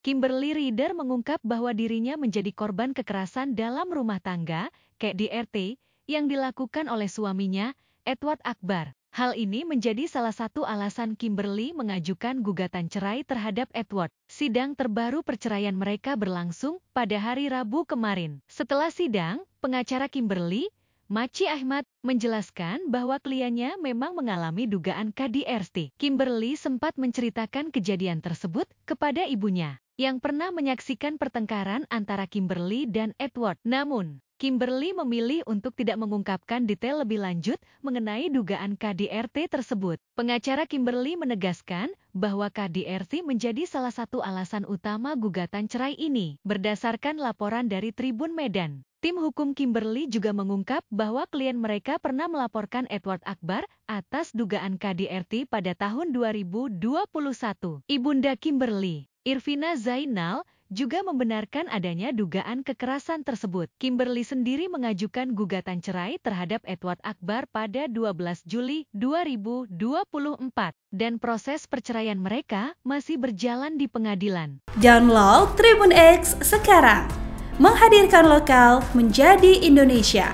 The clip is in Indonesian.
Kimberly Reader mengungkap bahwa dirinya menjadi korban kekerasan dalam rumah tangga, KDRT, yang dilakukan oleh suaminya, Edward Akbar. Hal ini menjadi salah satu alasan Kimberly mengajukan gugatan cerai terhadap Edward. Sidang terbaru perceraian mereka berlangsung pada hari Rabu kemarin. Setelah sidang, pengacara Kimberly, Maci Ahmad, menjelaskan bahwa kliennya memang mengalami dugaan KDRT. Kimberly sempat menceritakan kejadian tersebut kepada ibunya yang pernah menyaksikan pertengkaran antara Kimberly dan Edward. Namun, Kimberly memilih untuk tidak mengungkapkan detail lebih lanjut mengenai dugaan KDRT tersebut. Pengacara Kimberly menegaskan bahwa KDRT menjadi salah satu alasan utama gugatan cerai ini, berdasarkan laporan dari Tribun Medan. Tim hukum Kimberly juga mengungkap bahwa klien mereka pernah melaporkan Edward Akbar atas dugaan KDRT pada tahun 2021. Ibunda Kimberly Irvina Zainal juga membenarkan adanya dugaan kekerasan tersebut. Kimberly sendiri mengajukan gugatan cerai terhadap Edward Akbar pada 12 Juli 2024 dan proses perceraian mereka masih berjalan di pengadilan. Download Tribun X sekarang. Menghadirkan lokal menjadi Indonesia.